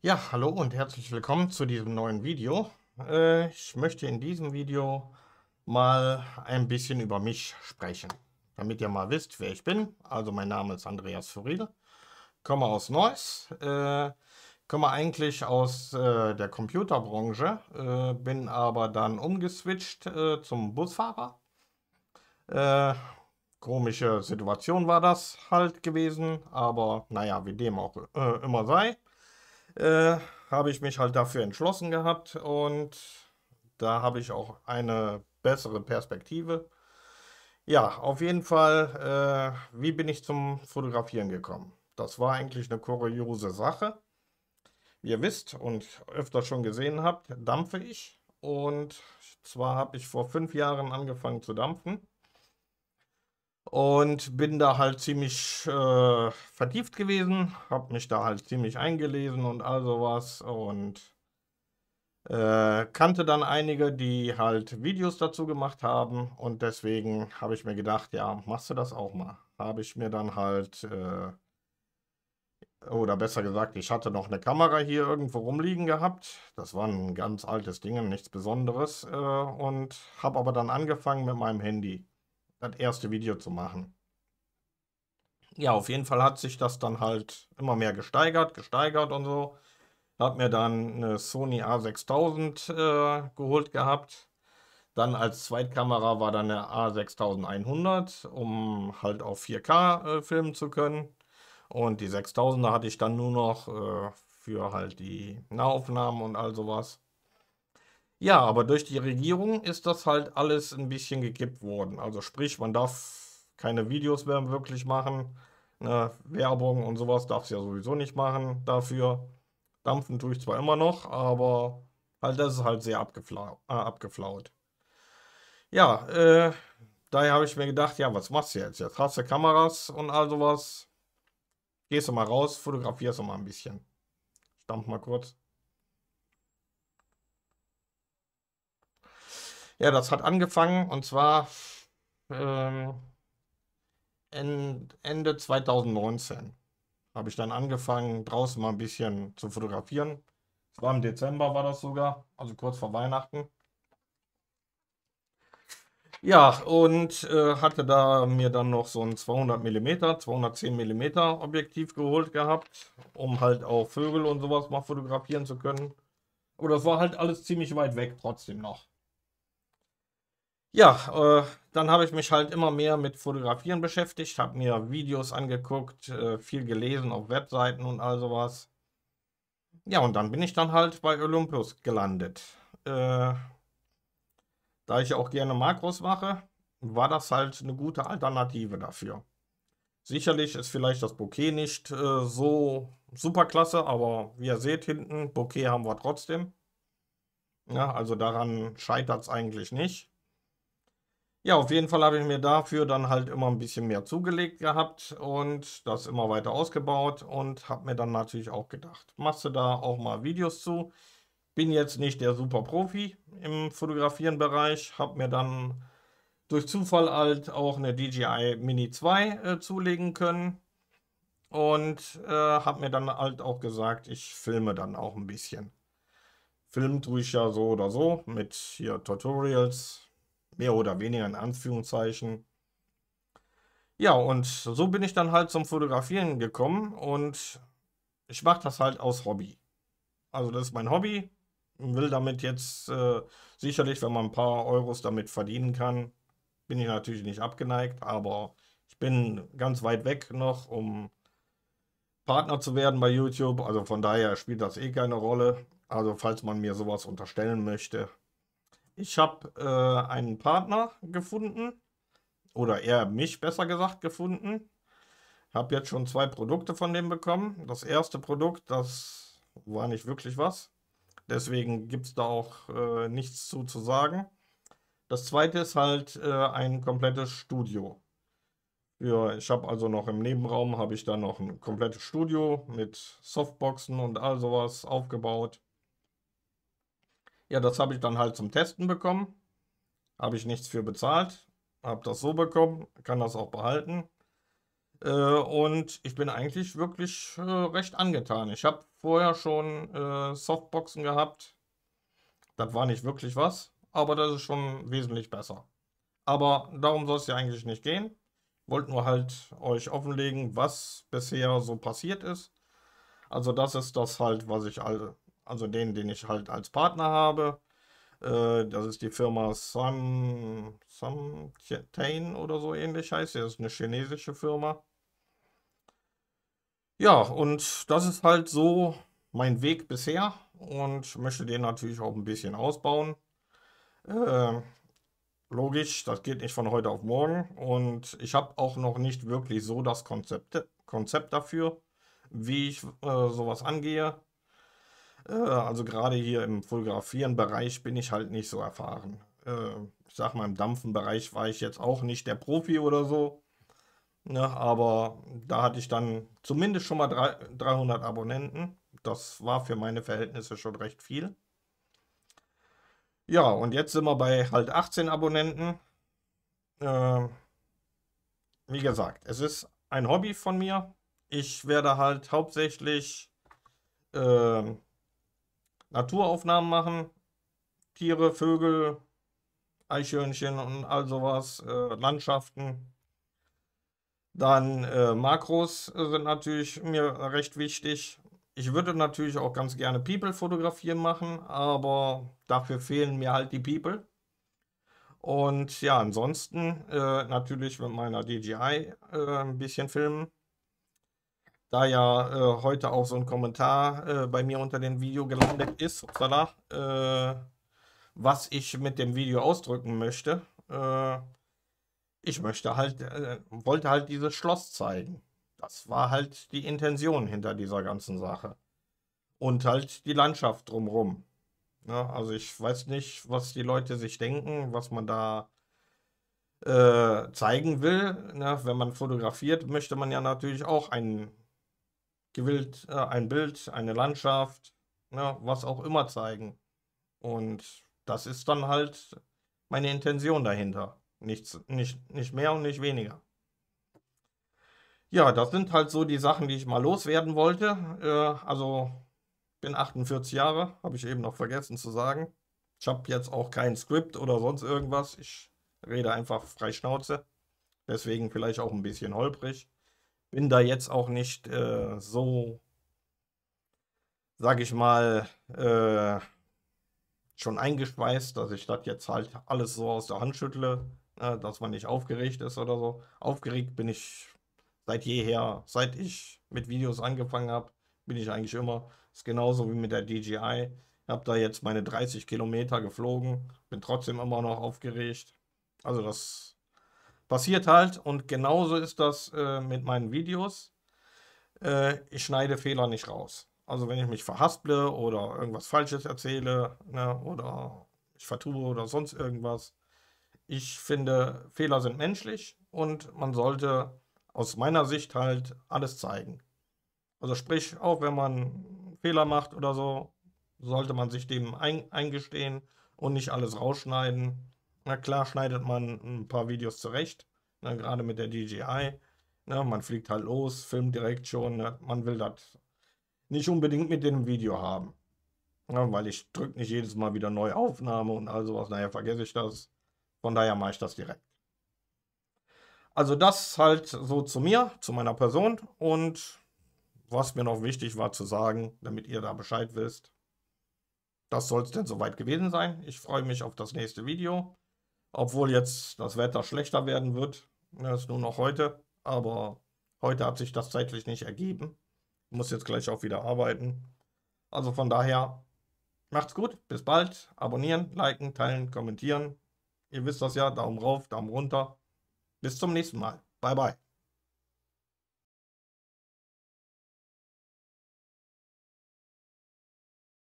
Ja, hallo und herzlich willkommen zu diesem neuen Video. Äh, ich möchte in diesem Video mal ein bisschen über mich sprechen, damit ihr mal wisst, wer ich bin. Also mein Name ist Andreas Furriel komme aus Neuss, äh, komme eigentlich aus äh, der Computerbranche, äh, bin aber dann umgeswitcht äh, zum Busfahrer. Äh, komische Situation war das halt gewesen, aber naja, wie dem auch äh, immer sei, habe ich mich halt dafür entschlossen gehabt und da habe ich auch eine bessere Perspektive. Ja, auf jeden Fall, wie bin ich zum Fotografieren gekommen? Das war eigentlich eine kuriose Sache. Wie ihr wisst und öfter schon gesehen habt, dampfe ich. Und zwar habe ich vor fünf Jahren angefangen zu dampfen. Und bin da halt ziemlich äh, vertieft gewesen, habe mich da halt ziemlich eingelesen und all sowas. Und äh, kannte dann einige, die halt Videos dazu gemacht haben und deswegen habe ich mir gedacht, ja, machst du das auch mal. Habe ich mir dann halt äh, oder besser gesagt, ich hatte noch eine Kamera hier irgendwo rumliegen gehabt. Das war ein ganz altes Ding, nichts Besonderes. Äh, und habe aber dann angefangen mit meinem Handy das erste Video zu machen. Ja, auf jeden Fall hat sich das dann halt immer mehr gesteigert, gesteigert und so. Habe mir dann eine Sony A6000 äh, geholt gehabt. Dann als Zweitkamera war dann eine A6100, um halt auf 4K äh, filmen zu können. Und die 6000er hatte ich dann nur noch äh, für halt die Nahaufnahmen und all sowas. Ja, aber durch die Regierung ist das halt alles ein bisschen gekippt worden. Also sprich, man darf keine Videos mehr wirklich machen. Ne, Werbung und sowas darf es ja sowieso nicht machen dafür. Dampfen tue ich zwar immer noch, aber halt das ist halt sehr abgefla äh, abgeflaut. Ja, äh, daher habe ich mir gedacht, ja, was machst du jetzt? Jetzt hast du Kameras und all sowas. Gehst du mal raus, fotografierst du mal ein bisschen. Stampf mal kurz. Ja, das hat angefangen und zwar ähm, Ende 2019 habe ich dann angefangen, draußen mal ein bisschen zu fotografieren. Es war im Dezember, war das sogar, also kurz vor Weihnachten. Ja, und äh, hatte da mir dann noch so ein 200 mm, 210 mm Objektiv geholt gehabt, um halt auch Vögel und sowas mal fotografieren zu können. Aber das war halt alles ziemlich weit weg trotzdem noch. Ja, äh, dann habe ich mich halt immer mehr mit Fotografieren beschäftigt, habe mir Videos angeguckt, äh, viel gelesen auf Webseiten und all sowas. Ja, und dann bin ich dann halt bei Olympus gelandet. Äh, da ich auch gerne Makros mache, war das halt eine gute Alternative dafür. Sicherlich ist vielleicht das Bouquet nicht äh, so klasse, aber wie ihr seht hinten, Bouquet haben wir trotzdem. Ja, also daran scheitert es eigentlich nicht. Ja, auf jeden Fall habe ich mir dafür dann halt immer ein bisschen mehr zugelegt gehabt und das immer weiter ausgebaut und habe mir dann natürlich auch gedacht, machst du da auch mal Videos zu bin jetzt nicht der super Profi im Fotografieren-Bereich, habe mir dann durch Zufall halt auch eine DJI Mini 2 äh, zulegen können und äh, habe mir dann halt auch gesagt, ich filme dann auch ein bisschen. Film tue ich ja so oder so mit hier Tutorials, mehr oder weniger in Anführungszeichen. Ja, und so bin ich dann halt zum Fotografieren gekommen und ich mache das halt aus Hobby. Also das ist mein Hobby will damit jetzt äh, sicherlich, wenn man ein paar Euros damit verdienen kann, bin ich natürlich nicht abgeneigt, aber ich bin ganz weit weg noch, um Partner zu werden bei YouTube. Also von daher spielt das eh keine Rolle. Also falls man mir sowas unterstellen möchte. Ich habe äh, einen Partner gefunden oder eher mich besser gesagt gefunden. Habe jetzt schon zwei Produkte von dem bekommen. Das erste Produkt, das war nicht wirklich was. Deswegen gibt es da auch äh, nichts zu, zu sagen. Das zweite ist halt äh, ein komplettes Studio. Ja, ich habe also noch im Nebenraum, habe ich dann noch ein komplettes Studio mit Softboxen und all sowas aufgebaut. Ja, das habe ich dann halt zum Testen bekommen. Habe ich nichts für bezahlt. Habe das so bekommen, kann das auch behalten. Äh, und ich bin eigentlich wirklich äh, recht angetan. Ich habe vorher schon äh, Softboxen gehabt. Das war nicht wirklich was, aber das ist schon wesentlich besser. Aber darum soll es ja eigentlich nicht gehen. Wollt nur halt euch offenlegen, was bisher so passiert ist. Also das ist das halt, was ich also den, den ich halt als Partner habe. Äh, das ist die Firma Sam, Tain oder so ähnlich heißt. Das ist eine chinesische Firma. Ja, und das ist halt so mein Weg bisher und möchte den natürlich auch ein bisschen ausbauen. Äh, logisch, das geht nicht von heute auf morgen und ich habe auch noch nicht wirklich so das Konzept, Konzept dafür, wie ich äh, sowas angehe. Äh, also gerade hier im Fotografieren-Bereich bin ich halt nicht so erfahren. Äh, ich sag mal, im Dampfen-Bereich war ich jetzt auch nicht der Profi oder so. Ne, aber da hatte ich dann zumindest schon mal 300 Abonnenten. Das war für meine Verhältnisse schon recht viel. Ja, und jetzt sind wir bei halt 18 Abonnenten. Äh, wie gesagt, es ist ein Hobby von mir. Ich werde halt hauptsächlich ähm, Naturaufnahmen machen. Tiere, Vögel, Eichhörnchen und all sowas, äh, Landschaften. Dann äh, Makros sind natürlich mir recht wichtig. Ich würde natürlich auch ganz gerne People fotografieren machen, aber dafür fehlen mir halt die People. Und ja, ansonsten äh, natürlich mit meiner DJI äh, ein bisschen filmen da ja äh, heute auch so ein Kommentar äh, bei mir unter dem Video gelandet ist, upsala, äh, was ich mit dem Video ausdrücken möchte. Äh, ich möchte halt, äh, wollte halt dieses Schloss zeigen. Das war halt die Intention hinter dieser ganzen Sache. Und halt die Landschaft drumherum. Ja, ne? also ich weiß nicht, was die Leute sich denken, was man da äh, zeigen will. Na, ne? wenn man fotografiert, möchte man ja natürlich auch einen gewillt äh, ein Bild, eine Landschaft, ja, ne, was auch immer zeigen. Und das ist dann halt meine Intention dahinter. Nichts, nicht, nicht mehr und nicht weniger. Ja, das sind halt so die Sachen, die ich mal loswerden wollte. Äh, also bin 48 Jahre, habe ich eben noch vergessen zu sagen. Ich habe jetzt auch kein Skript oder sonst irgendwas. Ich rede einfach frei Schnauze. Deswegen vielleicht auch ein bisschen holprig bin da jetzt auch nicht äh, so, sag ich mal, äh, schon eingeschweißt, dass ich das jetzt halt alles so aus der Hand schüttle, äh, dass man nicht aufgeregt ist oder so. Aufgeregt bin ich seit jeher, seit ich mit Videos angefangen habe, bin ich eigentlich immer. Ist genauso wie mit der DJI. Ich Habe da jetzt meine 30 Kilometer geflogen, bin trotzdem immer noch aufgeregt. Also das Passiert halt und genauso ist das äh, mit meinen Videos. Äh, ich schneide Fehler nicht raus. Also wenn ich mich verhasple oder irgendwas Falsches erzähle ne, oder ich vertue oder sonst irgendwas. Ich finde, Fehler sind menschlich und man sollte aus meiner Sicht halt alles zeigen. Also sprich, auch wenn man Fehler macht oder so, sollte man sich dem ein eingestehen und nicht alles rausschneiden. Na klar schneidet man ein paar Videos zurecht, ne, gerade mit der DJI. Ne, man fliegt halt los, filmt direkt schon. Ne, man will das nicht unbedingt mit dem Video haben. Ne, weil ich drücke nicht jedes Mal wieder neue Aufnahme und all sowas. Daher vergesse ich das. Von daher mache ich das direkt. Also das halt so zu mir, zu meiner Person und was mir noch wichtig war zu sagen, damit ihr da Bescheid wisst. Das soll es denn soweit gewesen sein. Ich freue mich auf das nächste Video. Obwohl jetzt das Wetter schlechter werden wird. Das ist nur noch heute. Aber heute hat sich das zeitlich nicht ergeben. Ich muss jetzt gleich auch wieder arbeiten. Also von daher, macht's gut. Bis bald. Abonnieren, liken, teilen, kommentieren. Ihr wisst das ja. Daumen rauf, Daumen runter. Bis zum nächsten Mal. Bye, bye.